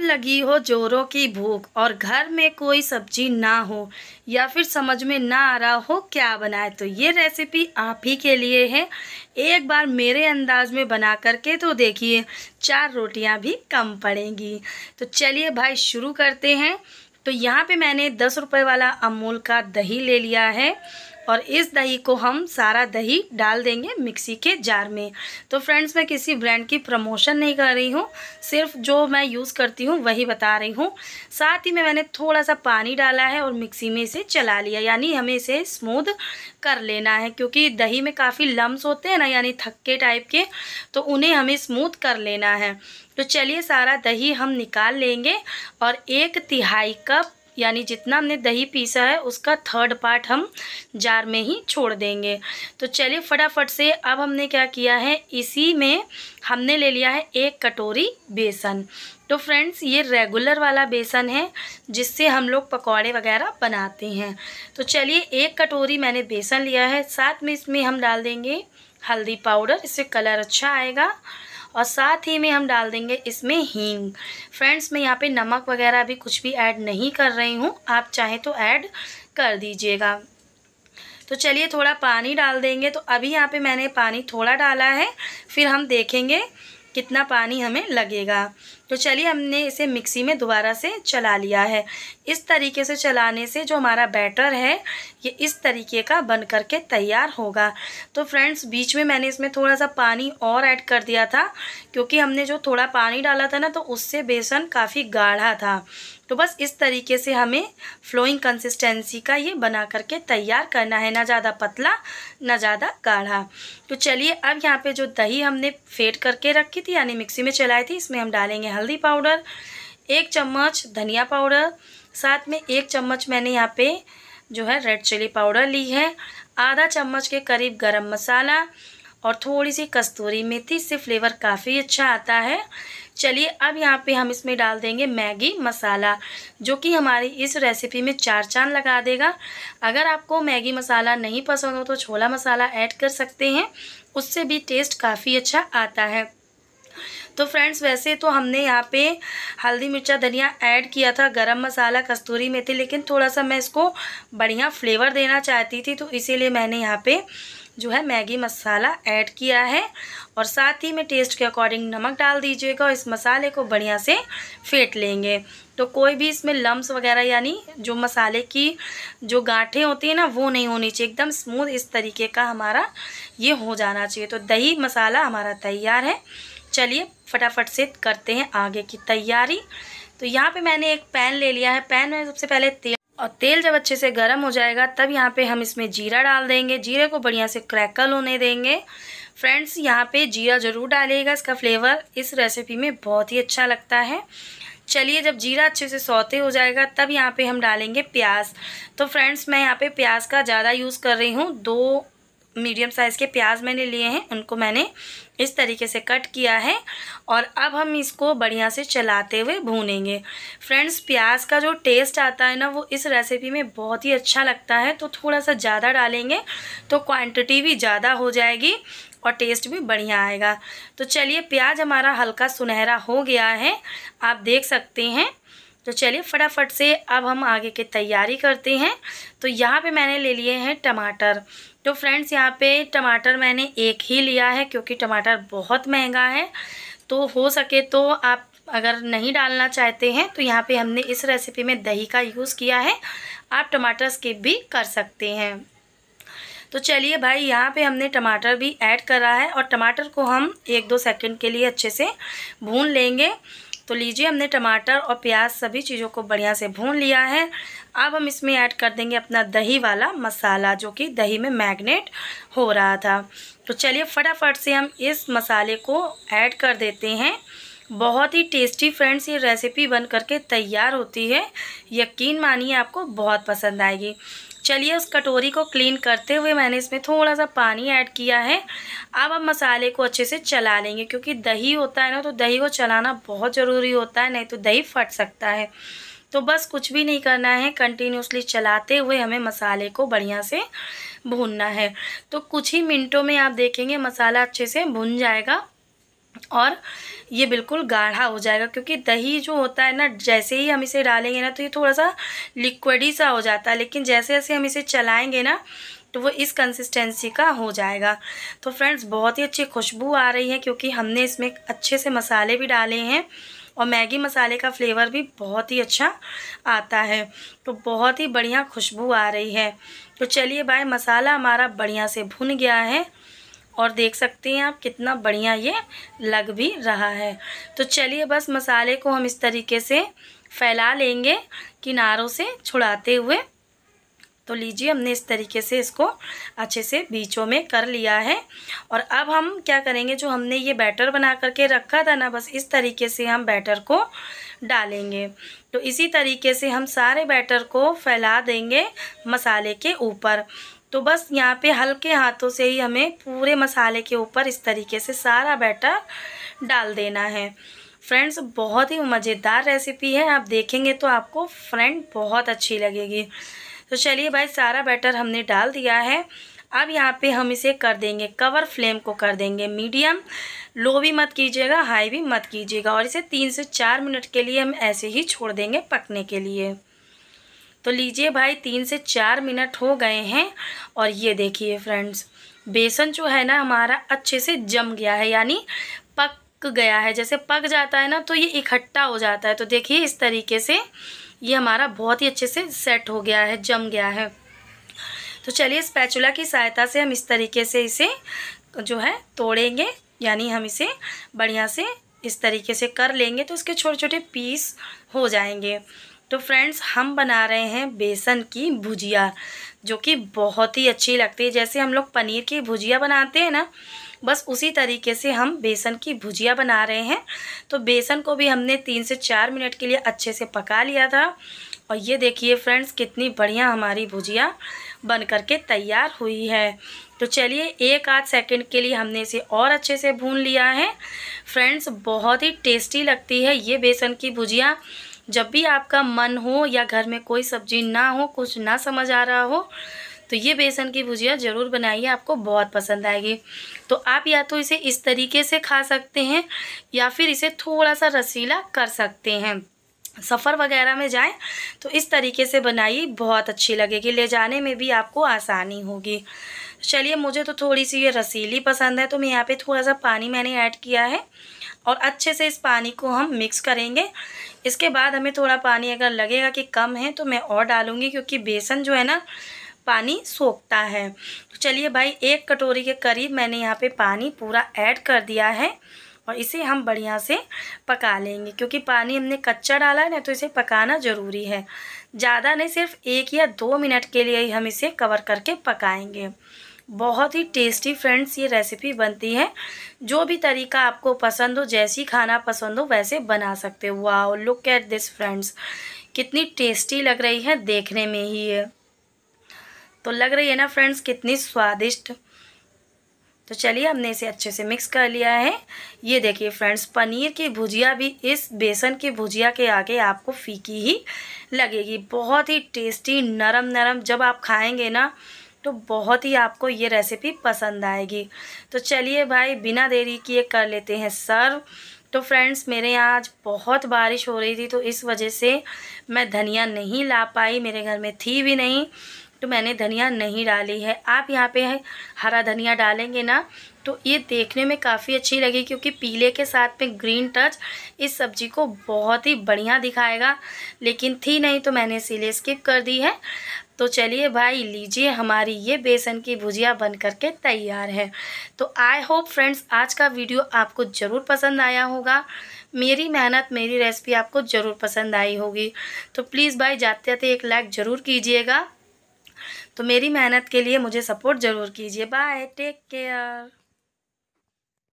लगी हो जोरों की भूख और घर में कोई सब्जी ना हो या फिर समझ में ना आ रहा हो क्या बनाए तो ये रेसिपी आप ही के लिए है एक बार मेरे अंदाज में बना करके तो देखिए चार रोटियां भी कम पड़ेंगी तो चलिए भाई शुरू करते हैं तो यहाँ पे मैंने दस रुपये वाला अमूल का दही ले लिया है और इस दही को हम सारा दही डाल देंगे मिक्सी के जार में तो फ्रेंड्स मैं किसी ब्रांड की प्रमोशन नहीं कर रही हूँ सिर्फ जो मैं यूज़ करती हूँ वही बता रही हूँ साथ ही में मैंने थोड़ा सा पानी डाला है और मिक्सी में इसे चला लिया यानी हमें इसे स्मूद कर लेना है क्योंकि दही में काफ़ी लम्स होते हैं ना यानी थक्के टाइप के तो उन्हें हमें स्मूथ कर लेना है तो चलिए सारा दही हम निकाल लेंगे और एक तिहाई कप यानी जितना हमने दही पीसा है उसका थर्ड पार्ट हम जार में ही छोड़ देंगे तो चलिए फटाफट से अब हमने क्या किया है इसी में हमने ले लिया है एक कटोरी बेसन तो फ्रेंड्स ये रेगुलर वाला बेसन है जिससे हम लोग पकौड़े वगैरह बनाते हैं तो चलिए एक कटोरी मैंने बेसन लिया है साथ में इसमें हम डाल देंगे हल्दी पाउडर इससे कलर अच्छा आएगा और साथ ही में हम डाल देंगे इसमें हींग फ्रेंड्स मैं यहाँ पे नमक वगैरह भी कुछ भी ऐड नहीं कर रही हूँ आप चाहें तो ऐड कर दीजिएगा तो चलिए थोड़ा पानी डाल देंगे तो अभी यहाँ पे मैंने पानी थोड़ा डाला है फिर हम देखेंगे कितना पानी हमें लगेगा तो चलिए हमने इसे मिक्सी में दोबारा से चला लिया है इस तरीके से चलाने से जो हमारा बैटर है ये इस तरीके का बन करके तैयार होगा तो फ्रेंड्स बीच में मैंने इसमें थोड़ा सा पानी और ऐड कर दिया था क्योंकि हमने जो थोड़ा पानी डाला था ना तो उससे बेसन काफ़ी गाढ़ा था तो बस इस तरीके से हमें फ्लोइंग कंसिस्टेंसी का ये बना करके तैयार करना है ना ज़्यादा पतला ना ज़्यादा गाढ़ा तो चलिए अब यहाँ पे जो दही हमने फेट करके रखी थी यानी मिक्सी में चलाई थी इसमें हम डालेंगे हल्दी पाउडर एक चम्मच धनिया पाउडर साथ में एक चम्मच मैंने यहाँ पे जो है रेड चिली पाउडर ली है आधा चम्मच के करीब गरम मसाला और थोड़ी सी कस्तूरी मेथी से फ्लेवर काफ़ी अच्छा आता है चलिए अब यहाँ पे हम इसमें डाल देंगे मैगी मसाला जो कि हमारी इस रेसिपी में चार चांद लगा देगा अगर आपको मैगी मसाला नहीं पसंद हो तो छोला मसाला ऐड कर सकते हैं उससे भी टेस्ट काफ़ी अच्छा आता है तो फ्रेंड्स वैसे तो हमने यहाँ पे हल्दी मिर्चा धनिया ऐड किया था गरम मसाला कस्तूरी मेथी लेकिन थोड़ा सा मैं इसको बढ़िया फ्लेवर देना चाहती थी तो इसीलिए मैंने यहाँ पे जो है मैगी मसाला ऐड किया है और साथ ही में टेस्ट के अकॉर्डिंग नमक डाल दीजिएगा और इस मसाले को बढ़िया से फेंट लेंगे तो कोई भी इसमें लम्स वगैरह यानी जो मसाले की जो गांठें होती है ना वो नहीं होनी चाहिए एकदम स्मूथ इस तरीके का हमारा ये हो जाना चाहिए तो दही मसाला हमारा तैयार है चलिए फटाफट से करते हैं आगे की तैयारी तो यहाँ पे मैंने एक पैन ले लिया है पैन में सबसे पहले तेल और तेल जब अच्छे से गर्म हो जाएगा तब यहाँ पे हम इसमें जीरा डाल देंगे जीरे को बढ़िया से क्रैकल होने देंगे फ्रेंड्स यहाँ पे जीरा ज़रूर डालिएगा इसका फ्लेवर इस रेसिपी में बहुत ही अच्छा लगता है चलिए जब जीरा अच्छे से सौते हो जाएगा तब यहाँ पे हम डालेंगे प्याज तो फ्रेंड्स मैं यहाँ पे प्याज का ज़्यादा यूज़ कर रही हूँ दो मीडियम साइज़ के प्याज मैंने लिए हैं उनको मैंने इस तरीके से कट किया है और अब हम इसको बढ़िया से चलाते हुए भूनेंगे फ्रेंड्स प्याज का जो टेस्ट आता है ना वो इस रेसिपी में बहुत ही अच्छा लगता है तो थोड़ा सा ज़्यादा डालेंगे तो क्वांटिटी भी ज़्यादा हो जाएगी और टेस्ट भी बढ़िया आएगा तो चलिए प्याज हमारा हल्का सुनहरा हो गया है आप देख सकते हैं तो चलिए फटाफट से अब हम आगे की तैयारी करते हैं तो यहाँ पे मैंने ले लिए हैं टमाटर तो फ्रेंड्स यहाँ पे टमाटर मैंने एक ही लिया है क्योंकि टमाटर बहुत महंगा है तो हो सके तो आप अगर नहीं डालना चाहते हैं तो यहाँ पे हमने इस रेसिपी में दही का यूज़ किया है आप टमाटर स्किप भी कर सकते हैं तो चलिए भाई यहाँ पे हमने टमाटर भी ऐड करा है और टमाटर को हम एक दो सेकंड के लिए अच्छे से भून लेंगे तो लीजिए हमने टमाटर और प्याज सभी चीज़ों को बढ़िया से भून लिया है अब हम इसमें ऐड कर देंगे अपना दही वाला मसाला जो कि दही में मैग्नेट हो रहा था तो चलिए फटाफट से हम इस मसाले को ऐड कर देते हैं बहुत ही टेस्टी फ्रेंड्स ये रेसिपी बन करके तैयार होती है यकीन मानिए आपको बहुत पसंद आएगी चलिए उस कटोरी को क्लीन करते हुए मैंने इसमें थोड़ा सा पानी ऐड किया है अब हम मसाले को अच्छे से चला लेंगे क्योंकि दही होता है ना तो दही को चलाना बहुत ज़रूरी होता है नहीं तो दही फट सकता है तो बस कुछ भी नहीं करना है कंटिन्यूसली चलाते हुए हमें मसाले को बढ़िया से भूनना है तो कुछ ही मिनटों में आप देखेंगे मसाला अच्छे से भुन जाएगा और ये बिल्कुल गाढ़ा हो जाएगा क्योंकि दही जो होता है ना जैसे ही हम इसे डालेंगे ना तो ये थोड़ा सा लिक्विडी सा हो जाता है लेकिन जैसे जैसे हम इसे चलाएंगे ना तो वो इस कंसिस्टेंसी का हो जाएगा तो फ्रेंड्स बहुत ही अच्छी खुशबू आ रही है क्योंकि हमने इसमें अच्छे से मसाले भी डाले हैं और मैगी मसाले का फ्लेवर भी बहुत ही अच्छा आता है तो बहुत ही बढ़िया खुशबू आ रही है तो चलिए भाई मसाला हमारा बढ़िया से भुन गया है और देख सकते हैं आप कितना बढ़िया ये लग भी रहा है तो चलिए बस मसाले को हम इस तरीके से फैला लेंगे किनारों से छुड़ाते हुए तो लीजिए हमने इस तरीके से इसको अच्छे से बीचों में कर लिया है और अब हम क्या करेंगे जो हमने ये बैटर बना करके रखा था ना बस इस तरीके से हम बैटर को डालेंगे तो इसी तरीके से हम सारे बैटर को फैला देंगे मसाले के ऊपर तो बस यहाँ पे हल्के हाथों से ही हमें पूरे मसाले के ऊपर इस तरीके से सारा बैटर डाल देना है फ्रेंड्स बहुत ही मज़ेदार रेसिपी है आप देखेंगे तो आपको फ्रेंड बहुत अच्छी लगेगी तो चलिए भाई सारा बैटर हमने डाल दिया है अब यहाँ पे हम इसे कर देंगे कवर फ्लेम को कर देंगे मीडियम लो भी मत कीजिएगा हाई भी मत कीजिएगा और इसे तीन से चार मिनट के लिए हम ऐसे ही छोड़ देंगे पकने के लिए तो लीजिए भाई तीन से चार मिनट हो गए हैं और ये देखिए फ्रेंड्स बेसन जो है ना हमारा अच्छे से जम गया है यानी पक गया है जैसे पक जाता है ना तो ये इकट्ठा हो जाता है तो देखिए इस तरीके से ये हमारा बहुत ही अच्छे से सेट हो गया है जम गया है तो चलिए स्पैचुला की सहायता से हम इस तरीके से इसे जो है तोड़ेंगे यानी हम इसे बढ़िया से इस तरीके से कर लेंगे तो इसके छोटे छोटे पीस हो जाएंगे तो फ्रेंड्स हम बना रहे हैं बेसन की भुजिया जो कि बहुत ही अच्छी लगती है जैसे हम लोग पनीर की भुजिया बनाते हैं ना बस उसी तरीके से हम बेसन की भुजिया बना रहे हैं तो बेसन को भी हमने तीन से चार मिनट के लिए अच्छे से पका लिया था और ये देखिए फ्रेंड्स कितनी बढ़िया हमारी भुजिया बन करके तैयार हुई है तो चलिए एक आध सेकंड के लिए हमने इसे और अच्छे से भून लिया है फ्रेंड्स बहुत ही टेस्टी लगती है ये बेसन की भुजिया जब भी आपका मन हो या घर में कोई सब्जी ना हो कुछ ना समझ आ रहा हो तो ये बेसन की भुजिया ज़रूर बनाइए आपको बहुत पसंद आएगी तो आप या तो इसे इस तरीके से खा सकते हैं या फिर इसे थोड़ा सा रसीला कर सकते हैं सफ़र वगैरह में जाएं तो इस तरीके से बनाइए बहुत अच्छी लगेगी ले जाने में भी आपको आसानी होगी चलिए मुझे तो थोड़ी सी ये रसीली पसंद है तो मैं यहाँ पे थोड़ा सा पानी मैंने ऐड किया है और अच्छे से इस पानी को हम मिक्स करेंगे इसके बाद हमें थोड़ा पानी अगर लगेगा कि कम है तो मैं और डालूँगी क्योंकि बेसन जो है ना पानी सोखता है तो चलिए भाई एक कटोरी के करीब मैंने यहाँ पे पानी पूरा ऐड कर दिया है और इसे हम बढ़िया से पका लेंगे क्योंकि पानी हमने कच्चा डाला है ना तो इसे पकाना ज़रूरी है ज़्यादा नहीं सिर्फ एक या दो मिनट के लिए ही हम इसे कवर करके पकाएंगे बहुत ही टेस्टी फ्रेंड्स ये रेसिपी बनती है जो भी तरीका आपको पसंद हो जैसी खाना पसंद हो वैसे बना सकते हो वाह लुक एट दिस फ्रेंड्स कितनी टेस्टी लग रही है देखने में ही ये तो लग रही है ना फ्रेंड्स कितनी स्वादिष्ट तो चलिए हमने इसे अच्छे से मिक्स कर लिया है ये देखिए फ्रेंड्स पनीर की भुजिया भी इस बेसन की भुजिया के आगे आपको फीकी ही लगेगी बहुत ही टेस्टी नरम नरम जब आप खाएंगे ना तो बहुत ही आपको ये रेसिपी पसंद आएगी तो चलिए भाई बिना देरी किए कर लेते हैं सर्व तो फ्रेंड्स मेरे यहाँ आज बहुत बारिश हो रही थी तो इस वजह से मैं धनिया नहीं ला पाई मेरे घर में थी भी नहीं तो मैंने धनिया नहीं डाली है आप यहाँ पे हरा धनिया डालेंगे ना तो ये देखने में काफ़ी अच्छी लगी क्योंकि पीले के साथ में ग्रीन टच इस सब्ज़ी को बहुत ही बढ़िया दिखाएगा लेकिन थी नहीं तो मैंने इसीलिए स्किप कर दी है तो चलिए भाई लीजिए हमारी ये बेसन की भुजिया बन करके तैयार है तो आई होप फ्रेंड्स आज का वीडियो आपको ज़रूर पसंद आया होगा मेरी मेहनत मेरी रेसिपी आपको ज़रूर पसंद आई होगी तो प्लीज़ भाई जाते जाते एक लाइक ज़रूर कीजिएगा तो मेरी मेहनत के लिए मुझे सपोर्ट ज़रूर कीजिए बाय टेक केयर